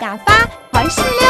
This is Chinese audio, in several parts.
嘎发还是溜，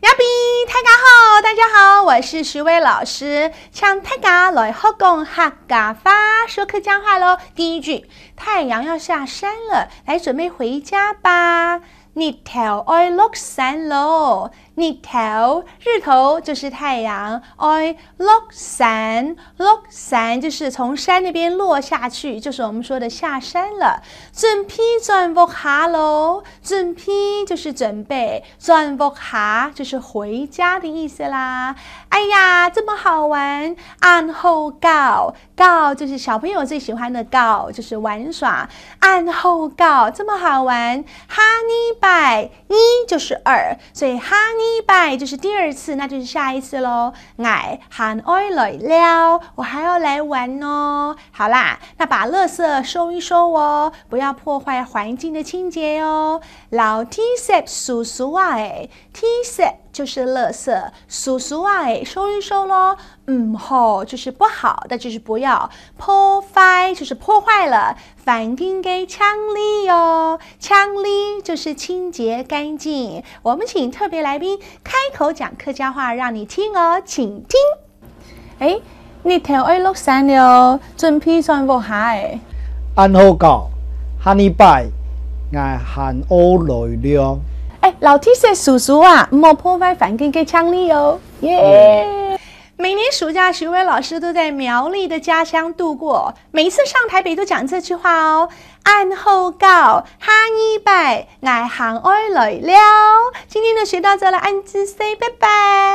呀比大家好，大家好，我是徐巍老师，唱泰嘎来吼公哈嘎发，说客家话喽。第一句，太阳要下山了，来准备回家吧。你睇我落山喽。日头，日头就是太阳。I look sun，look sun 就是从山那边落下去，就是我们说的下山了。准批转屋下喽，准批就是准备，转屋下就是回家的意思啦。哎呀，这么好玩！按后告，告就是小朋友最喜欢的告，就是玩耍。按后告，这么好玩！Honey b y 一就是二，所以 Honey。拜就是第二次，那就是下一次喽。哎，喊爱来了，我还要来玩哦。好啦，那把垃圾收一收哦，不要破坏环境的清洁哦。老 T set 叔叔啊，哎，听 set。就是垃圾，叔叔啊！哎，收一收咯。嗯，好，就是不好，的，就是不要。破坏就是破坏了，反应给清理哟。清理就是清洁干净。我们请特别来宾开口讲客家话，让你听哦，请听。哎，你头位落山了，准皮算不好哎。安好搞，哈尼拜，哎，汗欧来了。老提说叔叔啊，莫破坏环境给乡里哦。耶！每年暑假，徐威老师都在苗栗的家乡度过。每次上台北都讲这句话哦。安后告哈尼拜，来行爱来了。今天呢，学到这了，安子说拜拜。